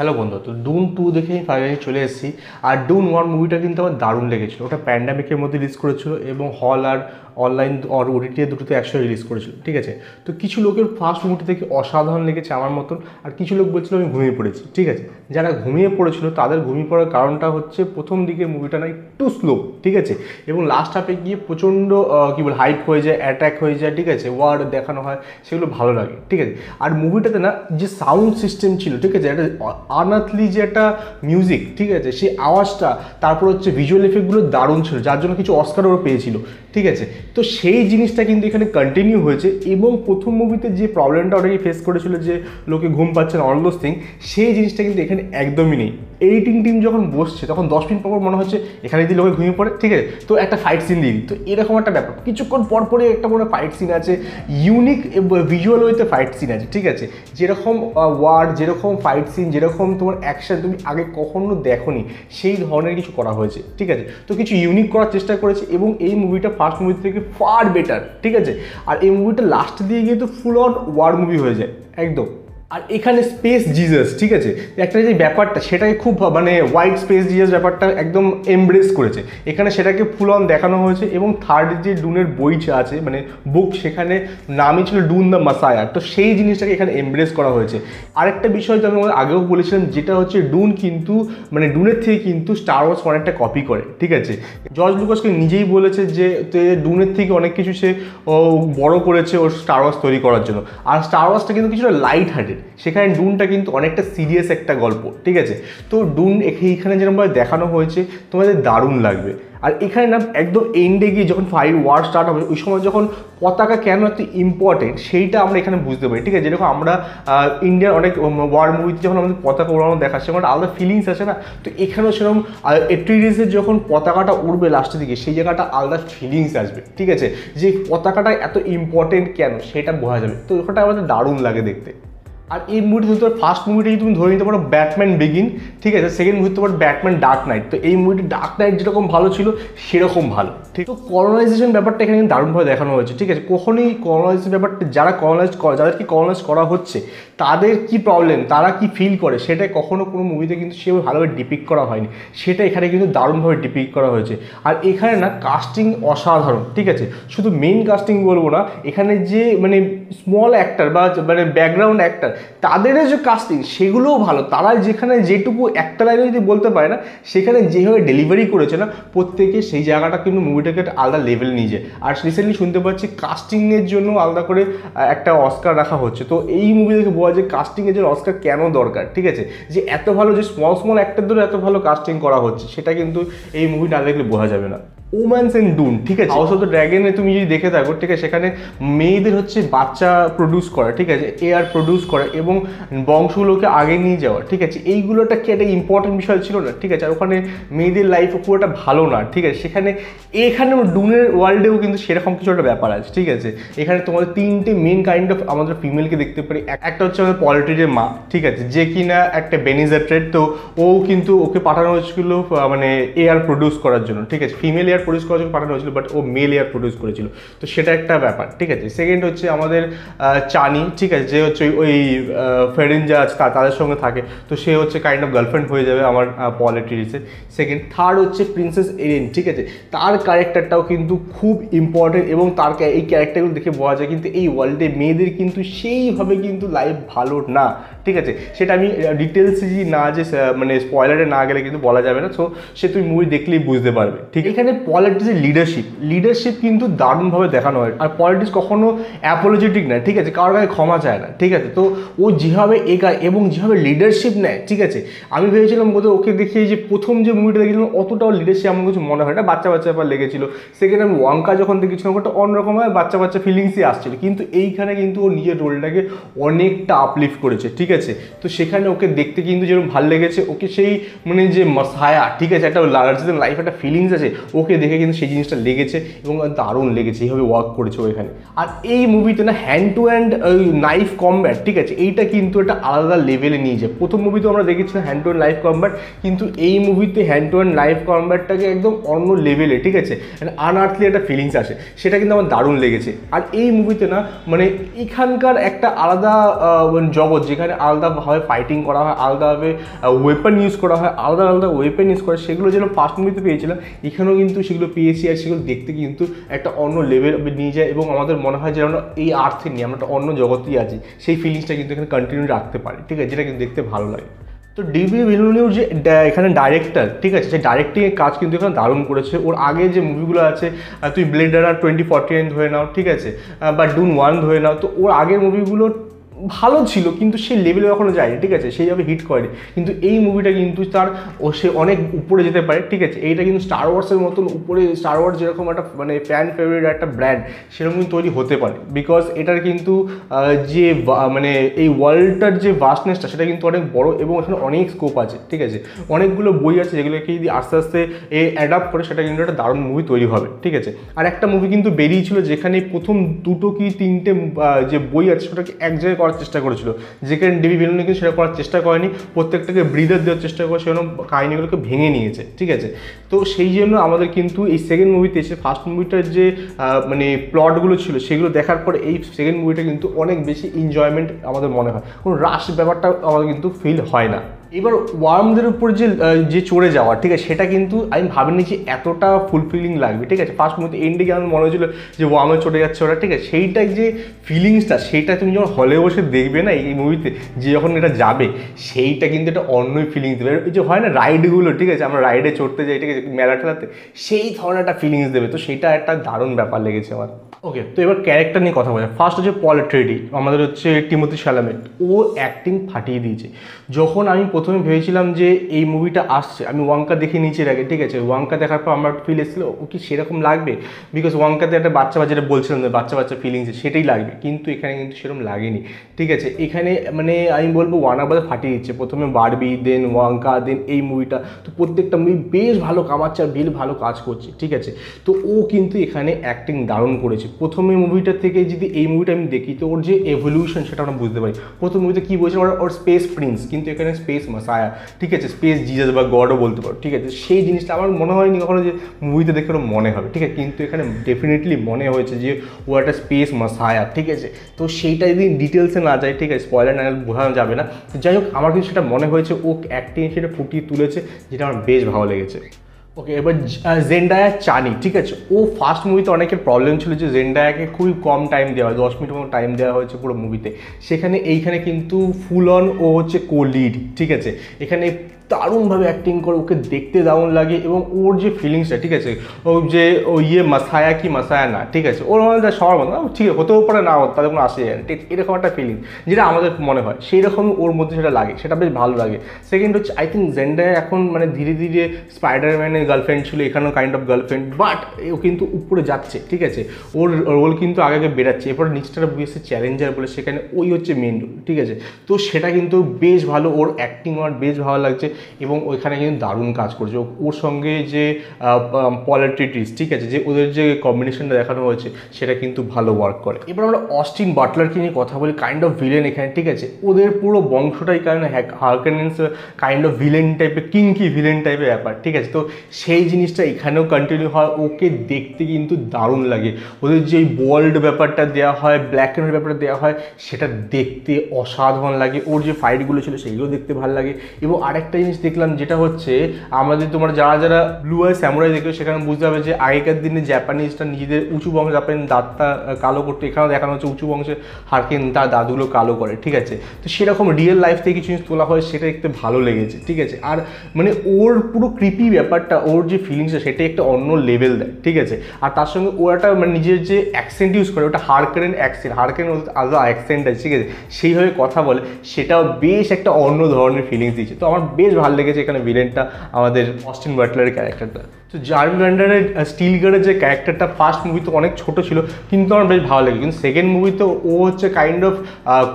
Hello বন্ধু তো Dune two দেখে ফাইনালি চলে এসেছি আর ডুন ওয়ান মুভিটা কিন্তু আমার দারুণ লেগেছিলো ওটা প্যান্ডামিকের মধ্যে রিলিজ করেছিল এবং হল আর অনলাইন আর ওটিটি দুটোতে একসঙ্গে রিলিজ করেছিল ঠিক আছে তো কিছু লোকের ফার্স্ট মুভি থেকে অসাধারণ লেগেছে আমার মতন আর কিছু লোক বলছিল আমি ঘুমিয়ে পড়েছি ঠিক আছে যারা ঘুমিয়ে পড়েছিল তাদের ঘুমিয়ে পড়ার কারণটা হচ্ছে প্রথম দিকে মুভিটা না একটু স্লো ঠিক আছে এবং লাস্ট হাফে গিয়ে প্রচণ্ড কী বল হাইপ হয়ে যায় অ্যাট্যাক হয়ে যায় ঠিক আছে ওয়ার্ড দেখানো হয় সেগুলো ভালো লাগে ঠিক আছে আর মুভিটাতে না যে সাউন্ড সিস্টেম ছিল ঠিক আছে একটা আনাথলি যে একটা মিউজিক ঠিক আছে সেই আওয়াজটা তারপর হচ্ছে ভিজুয়াল এফেক্টগুলো দারুণ ছিল যার জন্য কিছু অস্কার ওরা পেয়েছিল ঠিক আছে তো সেই জিনিসটা কিন্তু এখানে কন্টিনিউ হয়েছে এবং প্রথম মুভিতে যে প্রবলেমটা অলরেডি ফেস করেছিল যে লোকে ঘুম পাচ্ছে না অল দোজ থিং সেই জিনিসটা কিন্তু এখানে একদমই নেই এইটিং টিম যখন বসছে তখন দশ মিনিট পর মনে হচ্ছে এখানে যদি লোকে ঘুমিয়ে পড়ে ঠিক আছে তো একটা ফাইট সিন দিই তো এরকম একটা ব্যাপার কিছুক্ষণ পর পরে একটা মনে ফাইট সিন আছে ইউনিক ভিজুয়াল ওয়েতে ফাইট সিন আছে ঠিক আছে যেরকম ওয়ার্ড যেরকম ফাইট সিন যেরকম তোমার অ্যাকশান তুমি আগে কখনো দেখো সেই ধরনের কিছু করা হয়েছে ঠিক আছে তো কিছু ইউনিক করার চেষ্টা করেছে এবং এই মুভিটা ফার্স্ট মুভি থেকে ফার বেটার ঠিক আছে আর এই মুভিটা লাস্ট দিয়ে গিয়ে তো ফুল অন ওয়ার মুভি হয়ে যায় একদম আর এখানে স্পেস জিজাস ঠিক আছে একটা যে ব্যাপারটা সেটাকে খুব মানে হোয়াইট স্পেস জিজাস ব্যাপারটা একদম এমব্রেস করেছে এখানে সেটাকে ফুল অন দেখানো হয়েছে এবং থার্ড যে ডুনের বই আছে মানে বুক সেখানে নামই ছিল ডুন দ্য মাসায়ার তো সেই জিনিসটাকে এখানে এমব্রেস করা হয়েছে আরেকটা বিষয় যেমন আমরা আগেও বলেছিলাম যেটা হচ্ছে ডুন কিন্তু মানে ডুনের থেকে কিন্তু স্টার ওয়ার্স অনেকটা কপি করে ঠিক আছে জর্জ লুকাসকে নিজেই বলেছে যে ডুনের থেকে অনেক কিছু সে বড় করেছে ওর স্টার ওয়ার্স তৈরি করার জন্য আর স্টার ওয়ার্সটা কিন্তু কিছুটা লাইট হার্টেড সেখানে ডুনটা কিন্তু অনেকটা সিরিয়াস একটা গল্প ঠিক আছে তো ডুন এইখানে যেরকমভাবে দেখানো হয়েছে তোমাদের দারুণ লাগবে আর এখানে না একদম এন্ডে গিয়ে যখন ফাইভ ওয়ার স্টার্ট হবে ওই সময় যখন পতাকা কেন একটু ইম্পর্টেন্ট সেইটা আমরা এখানে বুঝতে পারি ঠিক আছে যেরকম আমরা ইন্ডিয়ার অনেক ওয়ার মুভিতে যখন আমাদের পতাকা উড়ানো দেখা একটা আলাদা ফিলিংস আছে না তো এখানেও সেরকম এপ্রিলিসের যখন পতাকাটা উড়বে লাস্টের দিকে সেই জায়গাটা আলাদা ফিলিংস আসবে ঠিক আছে যে পতাকাটা এত ইম্পর্টেন্ট কেন সেটা বোঝা যাবে তো ওখানটা আমাদের দারুণ লাগে দেখতে আর এই মুভিটি ধরতে তোমার ফার্স্ট মুভিটি তুমি ধরে নিতে পারো ব্যাটম্যান বিগিন ঠিক আছে সেকেন্ড মুভি তোমার ব্যাটম্যান ডার্ক নাইট তো এই মুভিটি ডার্ক নাইট যেরকম ভালো ছিল সেরকম ভালো ঠিক তো কলোনাইজেশন ব্যাপারটা এখানে দারুণভাবে দেখানো হয়েছে ঠিক আছে কখনই কলোনাইজেশন ব্যাপারটা যারা কলোনাইজ যাদেরকে কলোনাইজ করা হচ্ছে তাদের কি প্রবলেম তারা কি ফিল করে সেটা কখনো কোনো মুভিতে কিন্তু সেভাবে ভালোভাবে ডিপিক করা হয়নি সেটা এখানে কিন্তু দারুণভাবে ডিপিক করা হয়েছে আর এখানে না কাস্টিং অসাধারণ ঠিক আছে শুধু মেইন কাস্টিং বলবো না এখানে যে মানে স্মল অ্যাক্টার বা মানে ব্যাকগ্রাউন্ড অ্যাক্টার তাদেরও যে কাস্টিং সেগুলোও ভালো তারা যেখানে যেটুকু একটা লাইনে যদি বলতে পারে না সেখানে যেভাবে ডেলিভারি করেছে না প্রত্যেকে সেই জায়গাটা কিন্তু মুভিটাকে একটা আলাদা লেভেল নিয়ে যায় আর রিসেন্টলি শুনতে পাচ্ছি কাস্টিংয়ের জন্য আলাদা করে একটা অস্কার রাখা হচ্ছে তো এই মুভি দেখে বল হয় যে কাস্টিংয়ে যে অস্কার কেন দরকার ঠিক আছে যে এত ভালো যে স্মল স্মল অ্যাক্টার ধরে এত ভালো কাস্টিং করা হচ্ছে সেটা কিন্তু এই মুভি না দেখলে বোঝা যাবে না ওম্যান্স এন্ড ডুন ঠিক আছে হাউস অফ ড্র্যাগনে তুমি যদি দেখে থাকো ঠিক আছে সেখানে মেয়েদের হচ্ছে বাচ্চা প্রডিউস করা ঠিক আছে এয়ার প্রডিউস করা এবং বংশগুলোকে আগে নিয়ে যাওয়া ঠিক আছে এইগুলো একটা কি একটা ইম্পর্টেন্ট বিষয় ছিল না ঠিক আছে আর ওখানে মেয়েদের লাইফ একটা ভালো না ঠিক আছে সেখানে এখানে ডুনের ওয়ার্ল্ডেও কিন্তু সেরকম কিছু একটা ব্যাপার আছে ঠিক আছে এখানে তোমাদের তিনটে মেন কাইন্ড অফ আমাদের ফিমেলকে দেখতে পারি একটা হচ্ছে আমাদের পলিটিক্সের মা ঠিক আছে যে কিনা একটা বেনিজার তো ও কিন্তু ওকে পাঠানো হয়েছিল মানে এয়ার প্রডিউস করার জন্য ঠিক আছে ফিমেল এয়ার লেয়ার প্রডিউস করার জন্য পাঠানো হয়েছিল বাট ও মে লেয়ার প্রডিউস করেছিল তো সেটা একটা ব্যাপার ঠিক আছে সেকেন্ড হচ্ছে আমাদের চানি ঠিক আছে যে হচ্ছে ওই যা আছে তাদের সঙ্গে থাকে তো সে হচ্ছে কাইন্ড অফ গার্লফ্রেন্ড হয়ে যাবে আমার পলিটিক্সে সেকেন্ড থার্ড হচ্ছে প্রিন্সেস এরিন ঠিক আছে তার ক্যারেক্টারটাও কিন্তু খুব ইম্পর্টেন্ট এবং তার এই ক্যারেক্টারগুলো দেখে বোঝা যায় কিন্তু এই ওয়ার্ল্ডে মেয়েদের কিন্তু সেইভাবে কিন্তু লাইফ ভালো না ঠিক আছে সেটা আমি ডিটেলসে যদি না যে মানে স্পয়লারে না গেলে কিন্তু বলা যাবে না সো সে তুমি মুভি দেখলেই বুঝতে পারবে ঠিক এখানে পলিটিক্সের লিডারশিপ লিডারশিপ কিন্তু দারুণভাবে দেখানো হয় আর পলিটিক্স কখনো অ্যাপোলজেটিক না ঠিক আছে কারোর কাছে ক্ষমা চায় না ঠিক আছে তো ও যেভাবে এগায় এবং যেভাবে লিডারশিপ নেয় ঠিক আছে আমি ভেবেছিলাম বোধহয় ওকে দেখিয়ে যে প্রথম যে মুভিটা দেখেছিলাম অতটাও লিডারশিপ আমার কিছু মনে হয় না বাচ্চা বাচ্চা ব্যাপার লেগেছিল সেখানে আমি ওয়াঙ্কা যখন দেখেছিলাম ওটা অন্যরকম হয় বাচ্চা বাচ্চা ফিলিংসই আসছিল কিন্তু এইখানে কিন্তু ও নিজের রোলটাকে অনেকটা আপলিফ্ট করেছে ঠিক ঠিক আছে তো সেখানে ওকে দেখতে কিন্তু যেরকম ভালো লেগেছে ওকে সেই মানে যে মাসায়া ঠিক আছে একটা লার্জ লাইফ একটা ফিলিংস আছে ওকে দেখে কিন্তু সেই জিনিসটা লেগেছে এবং দারুণ লেগেছে এইভাবে ওয়ার্ক করেছে ও এখানে আর এই মুভিতে না hand to hand knife combat ঠিক আছে এইটা কিন্তু একটা আলাদা লেভেলে নিয়ে যায় প্রথম মুভিতে আমরা দেখেছিলাম hand to hand life combat কিন্তু এই মুভিতে হ্যান্ড টু হ্যান্ড লাইফ কম্ব্যাটটাকে একদম অন্য লেভেলে ঠিক আছে আনআর্থলি মানে একটা ফিলিংস আসে সেটা কিন্তু আমার দারুণ লেগেছে আর এই মুভিতে না মানে এখানকার একটা আলাদা মানে জগৎ যেখানে আলাদাভাবে ফাইটিং করা হয় আলাদাভাবে ওয়েপন ইউজ করা হয় আলাদা আলাদা ওয়েপন ইউজ করা সেগুলো যেন ফার্স্ট মুভিতে পেয়েছিলাম এখানেও কিন্তু সেগুলো পেয়েছি আর সেগুলো দেখতে কিন্তু একটা অন্য লেভেল নিয়ে যায় এবং আমাদের মনে হয় যেন এই আর্থে নিয়ে আমরা একটা অন্য জগতেই আছি সেই ফিলিংসটা কিন্তু এখানে কন্টিনিউ রাখতে পারি ঠিক আছে যেটা কিন্তু দেখতে ভালো লাগে তো ডিবি ভিলোনিউর যে এখানে ডাইরেক্টর ঠিক আছে সেই ডাইরেক্টিংয়ের কাজ কিন্তু এখানে দারুণ করেছে ওর আগে যে মুভিগুলো আছে তুই ব্লেড টোয়েন্টি ফর্টি নাইন ধরে নাও ঠিক আছে বা ডুন ওয়ান ধরে নাও তো ওর আগের মুভিগুলো ভালো ছিল কিন্তু সেই লেভেলে কখনো যায়নি ঠিক আছে সেইভাবে হিট করেনি কিন্তু এই মুভিটা কিন্তু তার ও সে অনেক উপরে যেতে পারে ঠিক আছে এইটা কিন্তু স্টার ওয়ার্সের মতন উপরে স্টার ওয়ার্স যেরকম একটা মানে ফ্যান ফেভারিট একটা ব্র্যান্ড সেরকম কিন্তু তৈরি হতে পারে বিকজ এটার কিন্তু যে মানে এই ওয়ার্ল্ডটার যে ভাস্টনেসটা সেটা কিন্তু অনেক বড় এবং এখানে অনেক স্কোপ আছে ঠিক আছে অনেকগুলো বই আছে যেগুলোকে যদি আস্তে আস্তে এ অ্যাডাপ্ট করে সেটা কিন্তু একটা দারুণ মুভি তৈরি হবে ঠিক আছে আর একটা মুভি কিন্তু বেরিয়েছিল যেখানে প্রথম দুটো কি তিনটে যে বই আছে সেটাকে এক জায়গায় করার চেষ্টা করেছিল যেখানে ডিবি বেলুনি কিন্তু সেটা করার চেষ্টা করেনি প্রত্যেকটাকে ব্রিদার দেওয়ার চেষ্টা করে সেরকম কাহিনিগুলোকে ভেঙে নিয়েছে ঠিক আছে তো সেই জন্য আমাদের কিন্তু এই সেকেন্ড মুভিতে এসে ফার্স্ট মুভিটার যে মানে প্লটগুলো ছিল সেগুলো দেখার পর এই সেকেন্ড মুভিটা কিন্তু অনেক বেশি এনজয়মেন্ট আমাদের মনে হয় কোনো রাশ ব্যাপারটা আমাদের কিন্তু ফিল হয় না এবার ওয়ার্মদের উপর যে যে চড়ে যাওয়া ঠিক আছে সেটা কিন্তু আমি ভাবিনি যে এতটা ফুলফিলিং লাগবে ঠিক আছে ফার্স্ট মুহূর্তে এন্ডে গিয়ে আমার মনে হয়েছিল যে ওয়ার্মে চড়ে যাচ্ছে ওরা ঠিক আছে সেইটা যে ফিলিংসটা সেইটা তুমি যখন হলে বসে দেখবে না এই মুভিতে যে যখন এটা যাবে সেইটা কিন্তু একটা অন্যই ফিলিংস দেবে এই যে হয় না রাইডগুলো ঠিক আছে আমরা রাইডে চড়তে যাই ঠিক আছে মেলা ঠেলাতে সেই ধরনের একটা ফিলিংস দেবে তো সেটা একটা দারুণ ব্যাপার লেগেছে আমার ওকে তো এবার ক্যারেক্টার নিয়ে কথা বলে ফার্স্ট হচ্ছে পলিট্রেডি আমাদের হচ্ছে টিমতি সালামেট ও অ্যাক্টিং ফাটিয়ে দিয়েছে যখন আমি প্রথমে ভেবেছিলাম যে এই মুভিটা আসছে আমি ওয়াঙ্কা দেখে নিচে আগে ঠিক আছে ওয়াঙ্কা দেখার পর আমার ফিল এসেছিলো ও কি সেরকম লাগবে বিকজ ওয়াঙ্কাতে একটা বাচ্চা বাচ্চাটা বলছিলাম যে বাচ্চা বাচ্চা ফিলিংস সেটাই লাগবে কিন্তু এখানে কিন্তু সেরকম লাগেনি ঠিক আছে এখানে মানে আমি বলবো ওয়ান বাদা ফাটিয়ে দিচ্ছে প্রথমে বারবি দেন ওয়াঙ্কা দেন এই মুভিটা তো প্রত্যেকটা মুভি বেশ ভালো কামাচ্ছে আর বেশ ভালো কাজ করছে ঠিক আছে তো ও কিন্তু এখানে অ্যাক্টিং দারুণ করেছে প্রথমে মুভিটা থেকে যদি এই মুভিটা আমি দেখি তো ওর যে এভলিউশন সেটা আমরা বুঝতে পারি প্রথম মুভিতে কী বলছে ওর স্পেস প্রিন্স কিন্তু এখানে স্পেস মাসায়া ঠিক আছে স্পেস জিজাস বা গডও বলতে পারো ঠিক আছে সেই জিনিসটা আমার মনে হয়নি কখনো যে মুভিতে দেখে ওর মনে হবে ঠিক আছে কিন্তু এখানে ডেফিনেটলি মনে হয়েছে যে ও একটা স্পেস মাসায়া ঠিক আছে তো সেইটা যদি ডিটেলসে না যায় ঠিক আছে স্পয়লার না বোঝানো যাবে না যাই হোক আমার কিন্তু সেটা মনে হয়েছে ও অ্যাক্টিং সেটা ফুটিয়ে তুলেছে যেটা আমার বেশ ভালো লেগেছে ওকে এবার জেন্ডায়া চানি ঠিক আছে ও ফার্স্ট মুভিতে অনেকের প্রবলেম ছিল যে জেন্ডায়াকে খুবই কম টাইম দেওয়া হয় দশ মিনিট মতো টাইম দেওয়া হয়েছে পুরো মুভিতে সেখানে এইখানে কিন্তু ফুল অন ও হচ্ছে কোলিড ঠিক আছে এখানে দারুণভাবে অ্যাক্টিং করে ওকে দেখতে দারুণ লাগে এবং ওর যে ফিলিংসটা ঠিক আছে ও যে ও ইয়ে মাসায়া কি মাসায়া না ঠিক আছে ওর মানে সবার মতো ঠিক আছে হতেও পারে না তাদের কোনো আসে যায় না ঠিক এরকম একটা ফিলিং যেটা আমাদের মনে হয় সেই রকম ওর মধ্যে সেটা লাগে সেটা বেশ ভালো লাগে সেকেন্ড হচ্ছে আই থিঙ্ক জেন্ডার এখন মানে ধীরে ধীরে স্পাইডারম্যানের গার্লফ্রেন্ড ছিল এখানেও কাইন্ড অফ গার্লফ্রেন্ড বাট ও কিন্তু উপরে যাচ্ছে ঠিক আছে ওর রোল কিন্তু আগে আগে বেড়াচ্ছে এরপর নিচটার বুঝেছে চ্যালেঞ্জার বলে সেখানে ওই হচ্ছে মেন রোল ঠিক আছে তো সেটা কিন্তু বেশ ভালো ওর অ্যাক্টিং আমার বেশ ভালো লাগছে এবং ওইখানে কিন্তু দারুণ কাজ করেছে ওর সঙ্গে যে পলিটিটিস ঠিক আছে যে ওদের যে কম্বিনেশনটা দেখানো হয়েছে সেটা কিন্তু ভালো ওয়ার্ক করে এবার আমরা অস্টিন বাটলারকে নিয়ে কথা বলি কাইন্ড অফ ভিলেন এখানে ঠিক আছে ওদের পুরো বংশটাই কারণ হার্কেন্স কাইন্ড অফ ভিলেন টাইপের কিঙ্কি ভিলেন টাইপের ব্যাপার ঠিক আছে তো সেই জিনিসটা এখানেও কন্টিনিউ হয় ওকে দেখতে কিন্তু দারুণ লাগে ওদের যে বোল্ড ব্যাপারটা দেওয়া হয় ব্ল্যাক অ্যান্ড ব্যাপারটা দেওয়া হয় সেটা দেখতে অসাধারণ লাগে ওর যে ফাইটগুলো ছিল সেগুলো দেখতে ভালো লাগে এবং আরেকটা জিনিস জিনিস দেখলাম যেটা হচ্ছে আমাদের তোমার যারা যারা ব্লু আই স্যামুরাই দেখবে সেখানে বুঝতে হবে যে আগেকার দিনে জাপানিজটা নিজেদের উঁচু বংশ জাপান দাঁতটা কালো করতে এখানে দেখানো হচ্ছে উঁচু বংশে হারকেন তার দাঁতগুলো কালো করে ঠিক আছে তো সেরকম রিয়েল লাইফ থেকে কিছু জিনিস তোলা হয় সেটা দেখতে ভালো লেগেছে ঠিক আছে আর মানে ওর পুরো ক্রিপি ব্যাপারটা ওর যে ফিলিংসটা সেটা একটা অন্য লেভেল দেয় ঠিক আছে আর তার সঙ্গে ও একটা মানে নিজের যে অ্যাকসেন্ট ইউজ করে ওটা হারকেন অ্যাক্সেন্ট হারকেন আলাদা অ্যাকসেন্ট আছে ঠিক আছে সেইভাবে কথা বলে সেটাও বেশ একটা অন্য ধরনের ফিলিংস দিয়েছে তো আমার বেশ ভালো লেগেছে এখানে ভিলেনটা আমাদের অস্টিন বাটলারের ক্যারেক্টারটা তো জার্ম ভ্যান্ডারের স্টিল গার্ডের যে ক্যারেক্টারটা ফার্স্ট মুভি তো অনেক ছোট ছিল কিন্তু আমার বেশ ভালো লাগে কিন্তু সেকেন্ড মুভিতে ও হচ্ছে কাইন্ড অফ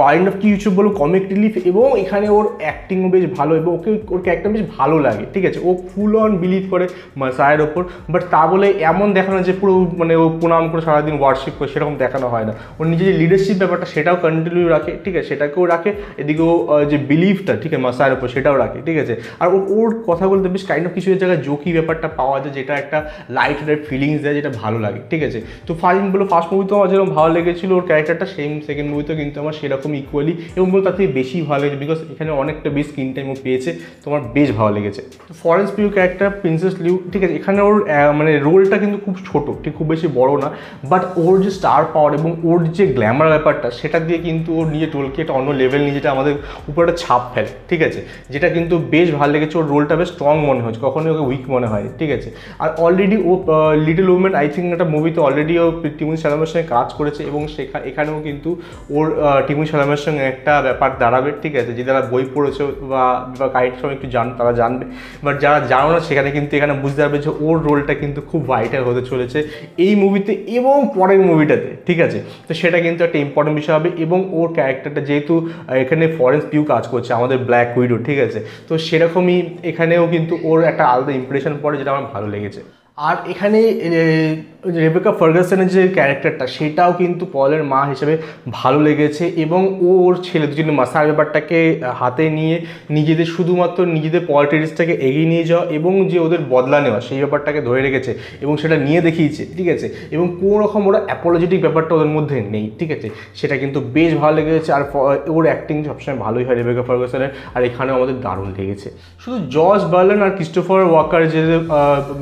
কাইন্ড অফ কি কিছু বলো কমিক রিলিফ এবং এখানে ওর অ্যাক্টিংও বেশ ভালো এবং ওকে ওর ক্যারেক্টার বেশ ভালো লাগে ঠিক আছে ও ফুল অন বিলিভ করে সায়ের ওপর বাট তা বলে এমন দেখানো যে পুরো মানে ও প্রণাম করে সারাদিন ওয়ার্শিপ করে সেরকম দেখানো হয় না ওর নিজের যে লিডারশিপ ব্যাপারটা সেটাও কন্টিনিউ রাখে ঠিক আছে সেটাকেও রাখে এদিকেও যে বিলিফটা ঠিক আছে মাসায়ের ওপর সেটাও রাখে ঠিক আছে আছে আর ওর বলতে বেশ কাইন্ড অফ কিছু জায়গায় জোকি ব্যাপারটা পাওয়া যায় যেটা একটা লাইট ফিলিংস দেয় যেটা ভালো লাগে ঠিক আছে তো ফার্স্ট বলো ফার্স্ট তো আমার যেরকম ভালো লেগেছিলো ওর ক্যারেক্টারটা সেম সেকেন্ড মুভিতেও কিন্তু আমার সেরকম ইকুয়ালি এবং বলো তার থেকে বেশি ভালো লেগেছে বিকজ এখানে অনেকটা বেশ স্ক্রিন টাইমও পেয়েছে তো আমার বেশ ভালো লেগেছে তো Florence Pugh character princess Liu ঠিক আছে এখানে ওর মানে রোলটা কিন্তু খুব ছোট ঠিক খুব বেশি বড় না বাট ওর যে স্টার পাওয়ার এবং ওর যে গ্ল্যামার ব্যাপারটা সেটা দিয়ে কিন্তু ওর নিজে টোলকে একটা অন্য লেভেল নিয়ে যেটা আমাদের উপরে একটা ছাপ ফেলে ঠিক আছে যেটা কিন্তু বেশ ভালো লেগেছে ওর রোলটা বেশ স্ট্রং মনে হচ্ছে কখনোই ওকে উইক মনে হয় ঠিক আছে আর অলরেডি ও লিটল উমেন আই থিঙ্ক একটা মুভিতে অলরেডি ও টিমুন সালামের সঙ্গে কাজ করেছে এবং সেখা এখানেও কিন্তু ওর টিমুন সালামের সঙ্গে একটা ব্যাপার দাঁড়াবে ঠিক আছে যে যারা বই পড়েছে বা বা কাহিনীর সময় একটু জান তারা জানবে বাট যারা জানো না সেখানে কিন্তু এখানে বুঝতে পারবে যে ওর রোলটা কিন্তু খুব ভাইটাল হতে চলেছে এই মুভিতে এবং পরের মুভিটাতে ঠিক আছে তো সেটা কিন্তু একটা ইম্পর্টেন্ট বিষয় হবে এবং ওর ক্যারেক্টারটা যেহেতু এখানে ফরেন্স পিউ কাজ করছে আমাদের ব্ল্যাক উইডো ঠিক আছে তো সেরকমই এখানেও কিন্তু ওর একটা আলাদা ইমপ্রেশন পড়ে যেটা আমার ভালো লেগেছে আর এখানে রেবেকা ফার্গাসনের যে ক্যারেক্টারটা সেটাও কিন্তু পলের মা হিসেবে ভালো লেগেছে এবং ওর ছেলে দুজনের মাসার ব্যাপারটাকে হাতে নিয়ে নিজেদের শুধুমাত্র নিজেদের পলিটিক্সটাকে এগিয়ে নিয়ে যাওয়া এবং যে ওদের বদলা নেওয়া সেই ব্যাপারটাকে ধরে রেখেছে এবং সেটা নিয়ে দেখিয়েছে ঠিক আছে এবং কোনো রকম ওরা অ্যাপোলজেটিক ব্যাপারটা ওদের মধ্যে নেই ঠিক আছে সেটা কিন্তু বেশ ভালো লেগেছে আর ওর অ্যাক্টিং সবসময় ভালোই হয় রেবেকা ফার্গাসনের আর এখানেও আমাদের দারুণ লেগেছে শুধু জর্জ বার্লেন আর ক্রিস্টোফার ওয়াকার যে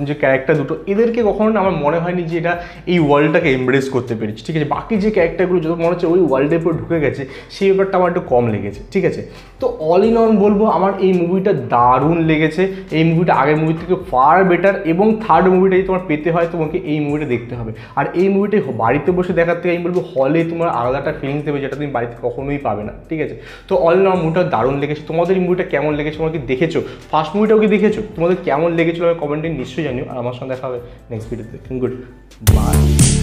যে ক্যারেক্টার দুটো এদেরকে কখনো আমার মনে হয়নি যে এটা এই ওয়ার্ল্ডটাকে এমব্রেস করতে পেরেছি ঠিক আছে বাকি যে ক্যারেক্টারগুলো যত মনে হচ্ছে ওই ওয়ার্ল্ডের উপর ঢুকে গেছে সেই ব্যাপারটা আমার একটু কম লেগেছে ঠিক আছে তো অল ইন অল বলবো আমার এই মুভিটা দারুণ লেগেছে এই মুভিটা আগের মুভি থেকে ফার বেটার এবং থার্ড মুভিটা তোমার পেতে হয় তোমাকে এই মুভিটা দেখতে হবে আর এই মুভিটা বাড়িতে বসে দেখার থেকে আমি বলবো হলে তোমার আলাদাটা ফিলিংস দেবে যেটা তুমি বাড়িতে কখনোই পাবে না ঠিক আছে তো অল ইন অল মুভিটা দারুণ লেগেছে তোমাদের এই মুভিটা কেমন লেগেছে তোমাকে দেখেছো ফার্স্ট মুভিটাও কি দেখেছো তোমাদের কেমন লেগেছিল আমি কমেন্টে নিশ্চয়ই জানিও আর আমার সঙ্গে দেখা হবে নেক্সট ভিডিওতে গুড Bye.